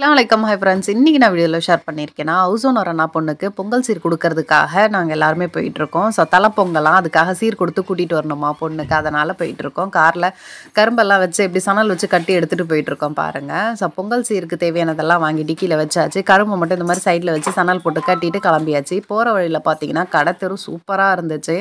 அஸ்லாம் வலைக்கம் hi friends இன்றைக்கி நான் வீடியோவில் ஷேர் பண்ணியிருக்கேன்னா ஹவுஸ் ஓனர் அண்ணா பொண்ணுக்கு பொங்கல் சீர் கொடுக்கறதுக்காக நாங்கள் எல்லாருமே போயிட்டுருக்கோம் ஸோ தலைப்பொங்கலாம் அதுக்காக சீர் கொடுத்து கூட்டிகிட்டு வரணுமா பொண்ணுக்கு அதனால் போயிட்டுருக்கோம் காரில் கரும்பெல்லாம் வச்சு எப்படி சணல் வச்சு கட்டி எடுத்துகிட்டு போயிட்டுருக்கோம் பாருங்கள் ஸோ பொங்கல் சீருக்கு தேவையானதெல்லாம் வாங்கி டிக்கியில் வச்சாச்சு கரும்பு மட்டும் இந்த மாதிரி சைடில் வச்சு சணல் போட்டு கட்டிட்டு கிளம்பியாச்சு போகிற வழியில் பார்த்தீங்கன்னா கடை தெரு சூப்பராக இருந்துச்சு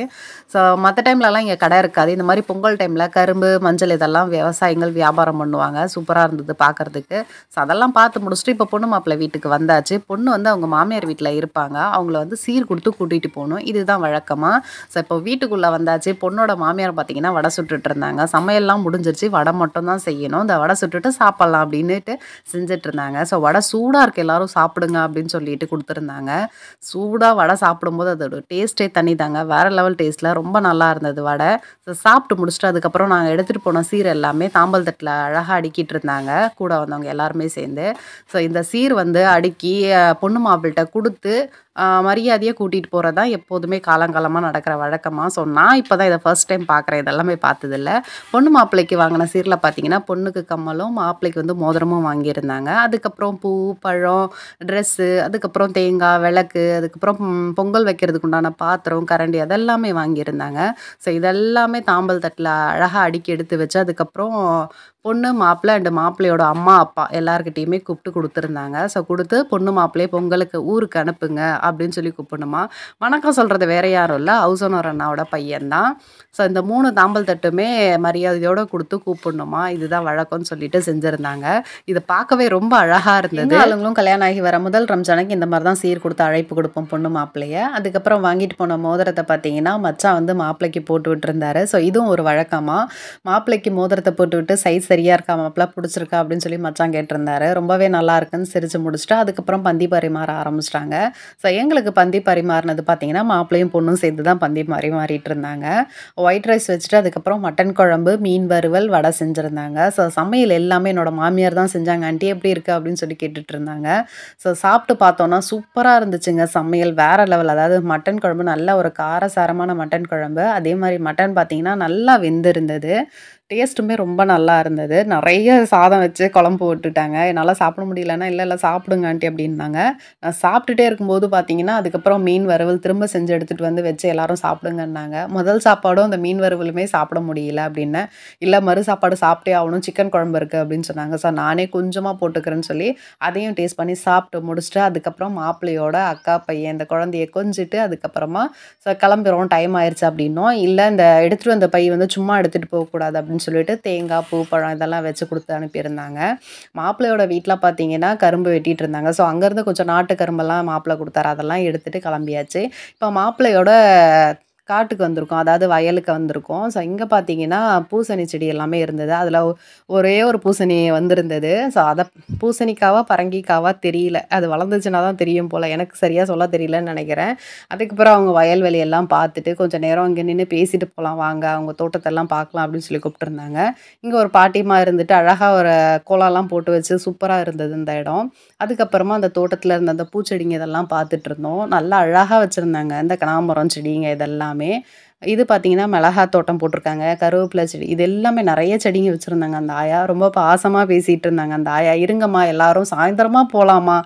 ஸோ மற்ற டைம்லலாம் இங்கே கடை இருக்காது இந்த மாதிரி பொங்கல் டைமில் கரும்பு மஞ்சள் இதெல்லாம் விவசாயிகள் வியாபாரம் பண்ணுவாங்க சூப்பராக இருந்தது பார்க்குறதுக்கு ஸோ அதெல்லாம் பார்த்து முடிச்சுட்டு இப்போ பொண்ணு மாப்பிள்ளை வீட்டுக்கு வந்தாச்சு பொண்ணு வந்து அவங்க மாமியார் வீட்டில் இருப்பாங்க அவங்கள வந்து சீர் கொடுத்து கூட்டிகிட்டு போகணும் இதுதான் வழக்கமாக ஸோ இப்போ வீட்டுக்குள்ளே வந்தாச்சு பொண்ணோட மாமியார் பார்த்திங்கன்னா வடை சுட்டுட்டு இருந்தாங்க சமையல்லாம் முடிஞ்சிருச்சு வடை மட்டும் தான் செய்யணும் இந்த வடை சுட்டுட்டு சாப்பிட்லாம் அப்படின்னுட்டு செஞ்சுட்டு இருந்தாங்க ஸோ வடை சூடாக இருக்குது எல்லோரும் சாப்பிடுங்க அப்படின்னு சொல்லிட்டு கொடுத்துருந்தாங்க சூடாக வடை சாப்பிடும்போது அதோட டேஸ்ட்டே தண்ணி தாங்க வேறு லெவல் டேஸ்ட்டில் ரொம்ப நல்லா இருந்தது வடை ஸோ சாப்பிட்டு முடிச்சுட்டு அதுக்கப்புறம் நாங்கள் எடுத்துகிட்டு போன சீர் எல்லாமே தாம்பல் தட்டில் அழகாக அடிக்கிட்டு இருந்தாங்க கூட வந்தவங்க எல்லாருமே சேர்ந்து ஸோ இந்த சீர் வந்து அடுக்கி பொண்ணு மாப்பிள்கிட்ட கொடுத்து மரியாதையை கூட்டிகிட்டு போகிறது தான் எப்போதுமே காலங்காலமாக நடக்கிற வழக்கமாக ஸோ நான் இப்போ தான் இதை ஃபர்ஸ்ட் டைம் பார்க்குறேன் இதெல்லாமே பார்த்ததில்ல பொண்ணு மாப்பிள்ளைக்கு வாங்கின சீரில் பார்த்தீங்கன்னா பொண்ணுக்கு கம்மலும் மாப்பிள்ளைக்கு வந்து மோதிரமும் வாங்கியிருந்தாங்க அதுக்கப்புறம் பூ பழம் ட்ரெஸ்ஸு அதுக்கப்புறம் தேங்காய் விளக்கு அதுக்கப்புறம் பொங்கல் வைக்கிறதுக்கு உண்டான பாத்திரம் கரண்டி அதெல்லாமே வாங்கியிருந்தாங்க ஸோ இதெல்லாமே தாம்பல் தட்டில் அழகாக அடுக்கி எடுத்து வச்சு அதுக்கப்புறம் பொண்ணு மாப்பிள்ளை அண்டு மாப்பிள்ளையோட அம்மா அப்பா எல்லாருக்கிட்டேயுமே கூப்பிட்டு கொடுத்துருந்தாங்க ஸோ கொடுத்து பொண்ணு மாப்பிள்ளையை பொங்கலுக்கு ஊருக்கு அனுப்புங்க அப்படின்னு சொல்லி கூப்பிடணுமா வணக்கம் சொல்கிறது வேறு யாரும் இல்லை ஹவுஸ் ஓனர் அண்ணாவோட பையன்தான் ஸோ இந்த மூணு தாம்பல் தட்டுமே மரியாதையோடு கொடுத்து கூப்பிடணுமா இதுதான் வழக்கம்னு சொல்லிட்டு செஞ்சுருந்தாங்க இதை பார்க்கவே ரொம்ப அழகாக இருந்தது ஆளுங்களும் கல்யாணம் ஆகி வர முதல் ரம்ஜானுக்கு இந்த மாதிரி தான் சீர் கொடுத்து அழைப்பு கொடுப்போம் பொண்ணு மாப்பிள்ளையை அதுக்கப்புறம் வாங்கிட்டு போன மோதிரத்தை பார்த்தீங்கன்னா மச்சான் வந்து மாப்பிள்ளைக்கு போட்டு விட்டுருந்தாரு ஸோ இதுவும் ஒரு வழக்கமாக மாப்பிள்ளைக்கு மோதிரத்தை போட்டு விட்டு சைஸ் சரியா இருக்கா மாப்பிள்ள பிடிச்சிருக்கா அப்படின்னு சொல்லி மச்சான் கேட்டிருந்தாரு ரொம்பவே நல்லா இருக்குன்னு சிரித்து முடிச்சுட்டு அதுக்கப்புறம் பந்தி பரிமாற ஆரம்பிச்சிட்டாங்க ஸோ எங்களுக்கு பந்தி பரிமாறினது பார்த்தீங்கன்னா மாப்பிள்ளையும் பொண்ணும் சேர்ந்து தான் பந்தி பரிமாறிட்டு இருந்தாங்க ஒயிட் ரைஸ் வச்சுட்டு அதுக்கப்புறம் மட்டன் குழம்பு மீன் வறுவல் வடை செஞ்சுருந்தாங்க ஸோ சமையல் எல்லாமே என்னோடய மாமியார் தான் செஞ்சாங்க ஆண்டி எப்படி இருக்குது அப்படின்னு சொல்லி கேட்டுட்டு இருந்தாங்க ஸோ சாப்பிட்டு பார்த்தோன்னா சூப்பராக இருந்துச்சுங்க சமையல் வேற லெவல் அதாவது மட்டன் குழம்பு நல்ல ஒரு காரசாரமான மட்டன் குழம்பு அதே மாதிரி மட்டன் பார்த்தீங்கன்னா நல்லா வெந்திருந்தது டேஸ்ட்டுமே ரொம்ப நல்லா இருந்தது நிறைய சாதம் வச்சு குழம்பு விட்டுட்டாங்க என்னால் சாப்பிட முடியலன்னா இல்லை இல்லை சாப்பிடுங்க ஆண்டி அப்படின்னாங்க நான் சாப்பிட்டுட்டே இருக்கும்போது பார்த்தீங்கன்னா அதுக்கப்புறம் மீன் வறுவல் திரும்ப செஞ்சு எடுத்துகிட்டு வந்து வச்சு எல்லாரும் சாப்பிடுங்கன்னாங்க முதல் சாப்பாடும் அந்த மீன் வறுவலுமே சாப்பிட முடியல அப்படின்னு இல்லை மறு சாப்பாடு சாப்பிட்டே ஆகணும் சிக்கன் குழம்பு இருக்குது அப்படின்னு சொன்னாங்க ஸோ நானே கொஞ்சமாக போட்டுக்கிறேன்னு சொல்லி அதையும் டேஸ்ட் பண்ணி சாப்பிட்டு முடிச்சுட்டு அதுக்கப்புறம் மாப்பிள்ளையோட அக்கா பையன் இந்த குழந்தைய கொஞ்சிட்டு அதுக்கப்புறமா ஸோ கிளம்புறோம் டைம் ஆயிடுச்சு அப்படின்னோம் இல்லை இந்த எடுத்துகிட்டு வந்த பை வந்து சும்மா எடுத்துகிட்டு போகக்கூடாது அப்படின்னு அப்படின்னு சொல்லிட்டு தேங்காய் பூ பழம் இதெல்லாம் வச்சு கொடுத்து அனுப்பியிருந்தாங்க மாப்பிள்ளையோட வீட்டில் பார்த்தீங்கன்னா கரும்பு வெட்டிகிட்டு இருந்தாங்க ஸோ அங்கேருந்து கொஞ்சம் நாட்டு கரும்பெல்லாம் மாப்பிள்ளை கொடுத்தாரு அதெல்லாம் எடுத்துகிட்டு கிளம்பியாச்சு இப்போ மாப்பிள்ளையோட காட்டுக்கு வந்திருக்கோம் அதாவது வயலுக்கு வந்திருக்கோம் ஸோ இங்கே பார்த்தீங்கன்னா பூசணி செடி எல்லாமே இருந்தது அதில் ஒரே ஒரு பூசணி வந்திருந்தது ஸோ அதை பூசணிக்காவா பரங்கிக்காவா தெரியல அது வளர்ந்துச்சுன்னா தான் தெரியும் போல் எனக்கு சரியாக சொல்ல தெரியலன்னு நினைக்கிறேன் அதுக்கப்புறம் அவங்க வயல்வெளி எல்லாம் பார்த்துட்டு கொஞ்சம் நேரம் இங்கே நின்று பேசிட்டு போகலாம் வாங்க அவங்க தோட்டத்தெல்லாம் பார்க்கலாம் அப்படின்னு சொல்லி கூப்பிட்டுருந்தாங்க இங்கே ஒரு பாட்டிமா இருந்துட்டு அழகாக ஒரு கோலம்லாம் போட்டு வச்சு சூப்பராக இருந்தது இந்த இடம் அதுக்கப்புறமா அந்த தோட்டத்தில் இருந்த அந்த பூச்செடிங்க இதெல்லாம் பார்த்துட்டு இருந்தோம் நல்லா அழகாக வச்சுருந்தாங்க இந்த கனாமரம் செடிங்க இதெல்லாமே में இது பார்த்தீங்கன்னா மிளகா தோட்டம் போட்டிருக்காங்க கருவேப்பிலை செடி இது எல்லாமே நிறைய செடிங்க வச்சுருந்தாங்க அந்த ஆயா ரொம்ப பாசமாக பேசிகிட்டு இருந்தாங்க அந்த ஆயா இருங்கம்மா எல்லாரும் சாயந்தரமாக போகலாமா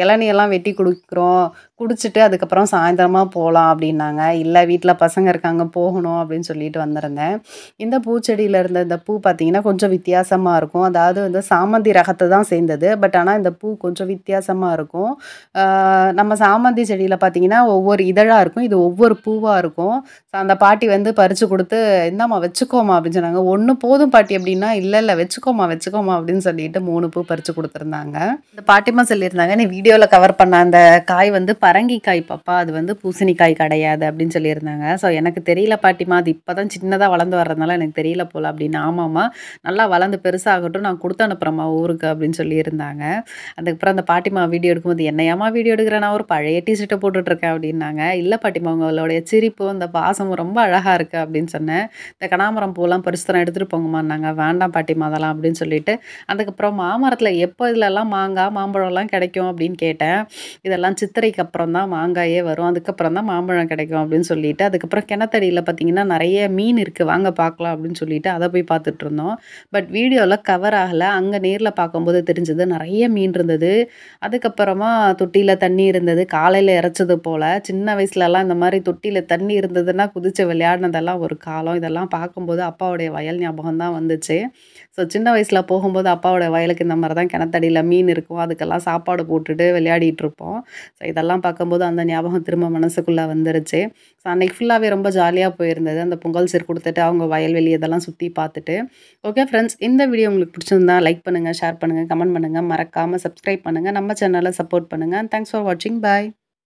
இளநியெல்லாம் வெட்டி கொடுக்குறோம் குடிச்சிட்டு அதுக்கப்புறம் சாயந்தரமாக போகலாம் அப்படின்னாங்க இல்லை வீட்டில் பசங்க இருக்காங்க போகணும் அப்படின்னு சொல்லிட்டு வந்திருந்தேன் இந்த பூச்செடியில் இருந்த இந்த பூ பார்த்திங்கன்னா கொஞ்சம் வித்தியாசமாக இருக்கும் அதாவது வந்து சாமந்தி ரகத்தை தான் சேர்ந்தது பட் ஆனால் இந்த பூ கொஞ்சம் வித்தியாசமாக இருக்கும் நம்ம சாமந்தி செடியில் பார்த்திங்கன்னா ஒவ்வொரு இதழாக இருக்கும் இது ஒவ்வொரு பூவாக இருக்கும் அந்த பாட்டி வந்து பறித்து கொடுத்து இந்தாம்மா வச்சுக்கோமா அப்படின்னு சொன்னாங்க ஒன்று போதும் பாட்டி அப்படின்னா இல்லை இல்லை வச்சுக்கோமா வச்சுக்கோமா அப்படின்னு சொல்லிட்டு மூணு பூ பறித்து கொடுத்துருந்தாங்க இந்த பாட்டிமா சொல்லியிருந்தாங்க நீ வீடியோவில் கவர் பண்ண அந்த காய் வந்து பரங்கிக்காய் பாப்பா அது வந்து பூசணிக்காய் கிடையாது அப்படின்னு சொல்லியிருந்தாங்க ஸோ எனக்கு தெரியல பாட்டிமா அது இப்போ தான் சின்னதாக வளர்ந்து வர்றதுனால எனக்கு தெரியல போல அப்படின்னு ஆமாம்மா நல்லா வளர்ந்து பெருசாகட்டும் நான் கொடுத்து அனுப்புகிறேம்மா ஊருக்கு அப்படின்னு சொல்லியிருந்தாங்க அதுக்கப்புறம் அந்த பாட்டிமா வீடியோ எடுக்கும்போது என்னையாமா வீடியோ எடுக்கிறேன் நான் ஒரு பழைய டிஷர்ட்டை போட்டுட்ருக்கேன் அப்படின்னாங்க இல்லை பாட்டிமா உங்களுடைய சிரிப்பு அந்த பாசம் ரொம்ப ரொம்ப அழகாக இருக்குது அப்படின்னு சொன்னேன் இந்த கனாமரம் பூலாம் பரிசுத்தரம் எடுத்துகிட்டு போங்கம்மான்னாங்க வேண்டாம் பாட்டி அதெல்லாம் அப்படின்னு சொல்லிட்டு அதுக்கப்புறம் மாமரத்தில் எப்போ இதிலெல்லாம் மாங்காய் மாம்பழம்லாம் கிடைக்கும் அப்படின்னு கேட்டேன் இதெல்லாம் சித்திரைக்கு அப்புறம் தான் மாங்காயே வரும் அதுக்கப்புறம் தான் மாம்பழம் கிடைக்கும் அப்படின்னு சொல்லிட்டு அதுக்கப்புறம் கிணத்தடியில் பார்த்திங்கன்னா நிறைய மீன் இருக்குது வாங்க பார்க்கலாம் அப்படின்னு சொல்லிட்டு அதை போய் பார்த்துட்டு இருந்தோம் பட் வீடியோவில் கவர் ஆகலை அங்கே நேரில் பார்க்கும்போது தெரிஞ்சது நிறைய மீன் இருந்தது அதுக்கப்புறமா தொட்டியில் தண்ணி இருந்தது காலையில் இறைச்சது போல் சின்ன வயசுலலாம் இந்த மாதிரி தொட்டியில் தண்ணி இருந்ததுன்னா குதிச்சு குதித்து விளையாடினதெல்லாம் ஒரு காலம் இதெல்லாம் பார்க்கும்போது அப்பாவுடைய வயல் ஞாபகம் தான் வந்துச்சு ஸோ சின்ன வயசில் போகும்போது அப்பாவோட வயலுக்கு இந்த மாதிரி தான் கிணத்தடியில் மீன் இருக்கும் அதுக்கெல்லாம் சாப்பாடு போட்டுட்டு விளையாடிட்டு இருப்போம் ஸோ இதெல்லாம் பார்க்கும்போது அந்த ஞாபகம் திரும்ப மனசுக்குள்ளே வந்துருச்சு ஸோ அன்றைக்கி ஃபுல்லாகவே ரொம்ப ஜாலியாக போயிருந்தது அந்த பொங்கல் சீர் கொடுத்துட்டு அவங்க வயல்வெளி இதெல்லாம் சுற்றி பார்த்துட்டு ஓகே ஃப்ரெண்ட்ஸ் இந்த வீடியோ உங்களுக்கு பிடிச்சிருந்தா லைக் பண்ணுங்கள் ஷேர் பண்ணுங்கள் கமெண்ட் பண்ணுங்கள் மறக்காமல் சப்ஸ்கிரைப் பண்ணுங்கள் நம்ம சேனலை சப்போர்ட் பண்ணுங்கள் தேங்க்ஸ் ஃபார் வாட்சிங் பாய்